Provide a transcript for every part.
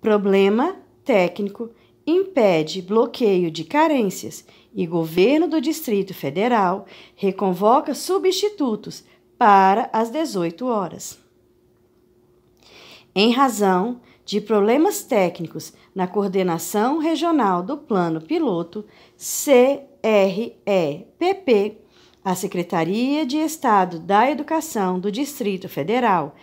Problema técnico impede bloqueio de carências e governo do Distrito Federal reconvoca substitutos para as 18 horas. Em razão de problemas técnicos na coordenação regional do plano piloto CREPP, a Secretaria de Estado da Educação do Distrito Federal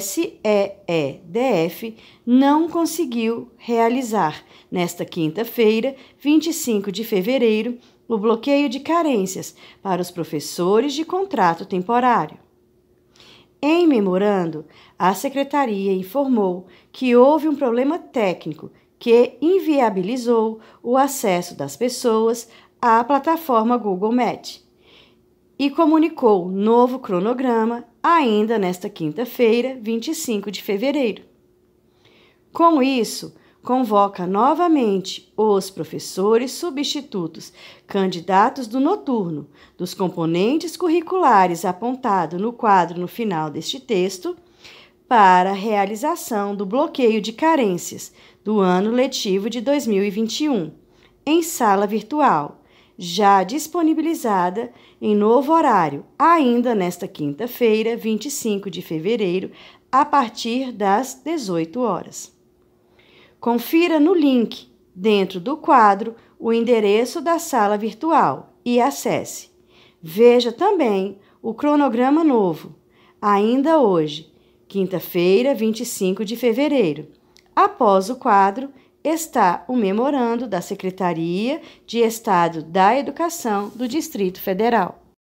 SEEDF não conseguiu realizar, nesta quinta-feira, 25 de fevereiro, o bloqueio de carências para os professores de contrato temporário. Em memorando, a secretaria informou que houve um problema técnico que inviabilizou o acesso das pessoas à plataforma Google Meet e comunicou novo cronograma ainda nesta quinta-feira, 25 de fevereiro. Com isso, convoca novamente os professores substitutos, candidatos do noturno, dos componentes curriculares apontado no quadro no final deste texto, para a realização do bloqueio de carências do ano letivo de 2021, em sala virtual já disponibilizada em novo horário, ainda nesta quinta-feira, 25 de fevereiro, a partir das 18 horas. Confira no link, dentro do quadro, o endereço da sala virtual e acesse. Veja também o cronograma novo, ainda hoje, quinta-feira, 25 de fevereiro, após o quadro está o memorando da Secretaria de Estado da Educação do Distrito Federal.